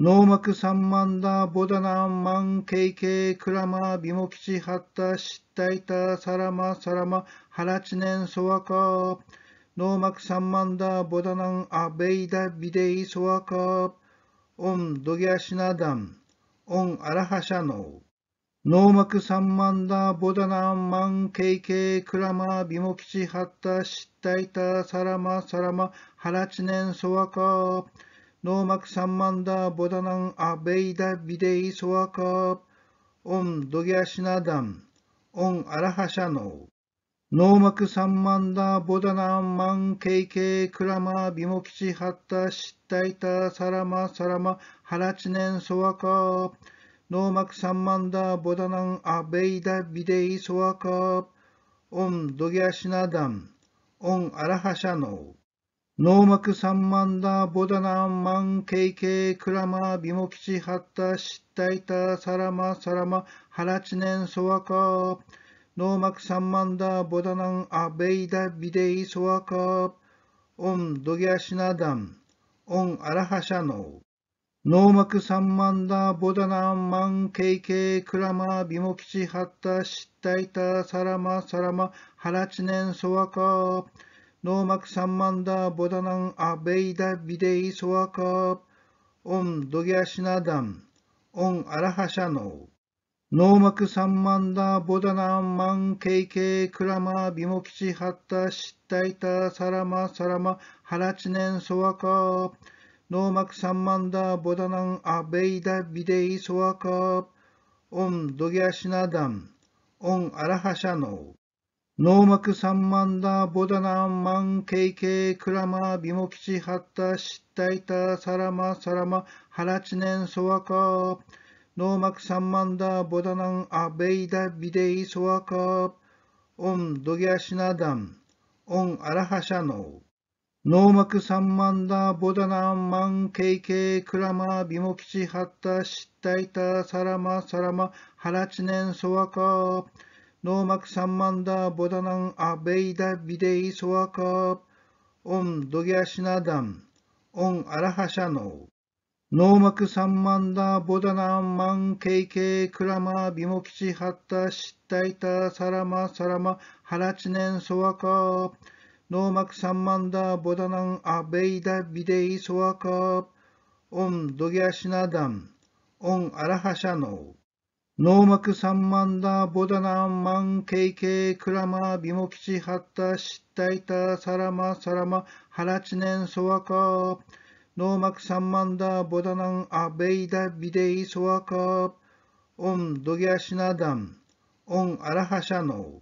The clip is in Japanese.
ノーマクサンマンダーボダナンマンケイケイクラマビモキチハッタシッタイタサラマサラマハラチネンソワカノーマクサンマンダーボダナンアベイダビデイソワカオンドギャシナダンオンアラハシャノノーマクサンマンダーボダナンマンケイケイクラマビモキチハッタシッタイタサラマサラマハラチネンソワカーノーマクサンマンダーボダナンアベイダビデイソワカーオンドギャシナダンオンアラハシャノーノーマクサンマンダーボダナンマンケイケイクラマビモキチハッタシッタイタサラマサラマハラチネンソワカーノーマクサンマンダーボダナンアベイダビデイソワカーオンドギャシナダンオンアラハシャノーノーマクサンマンダーボダナンマンケイケイクラマビモキチハッタシッタイタサラマサラマハラチネンソワカノーマクサンマンダーボダナンアベイダビデイソワカオンドギャシナダンオンアラハシャノノーマクサンマンダーボダナンマンケイケイクラマビモキチハッタシッタイタサラマサラマハラチネンソワカーノーマクサンマンダーボダナンアベイダビデイソワカーオンドギャシナダンオンアラハシャノーノーマクサンマンダーボダナンマンケイケイクラマビモキチハッタシッタイタサラマサラマハラチネンソワカーノーマクサンマンダーボダナンアベイダビデイソワカーオンドギャシナダンオンアラハシャノーノーマクサンマンダーボダナンマンケイケイクラマビモキチハッタシッタイタサラマサラマハラチネンソワカノーマクサンマンダーボダナンアベイダビデイソワカオンドギャシナダンオンアラハシャノノーマクサンマンダーボダナンマンケイケイクラマビモキチハッタシッタイタサラマサラマハラチネンソワカーノーマクサンマンダーボダナンアベイダビデイソワカーオンドギアシナダンオンアラハシャノーノーマクサンマンダーボダナンマンケイケイクラマビモキチハッタシッタイタサラマサラマハラチネンソワカーノーマクサンマンダーボダナンアベイダビデイソワカーオンドギアシナダンオンアラハシャノーノーマクサンマンダーボダナンマンケイケイクラマビモキチハッタシッタイタサラマサラマハラチネンソワカノーマクサンマンダーボダナンアベイダビデイソワカオンドギャシナダンオンアラハシャノ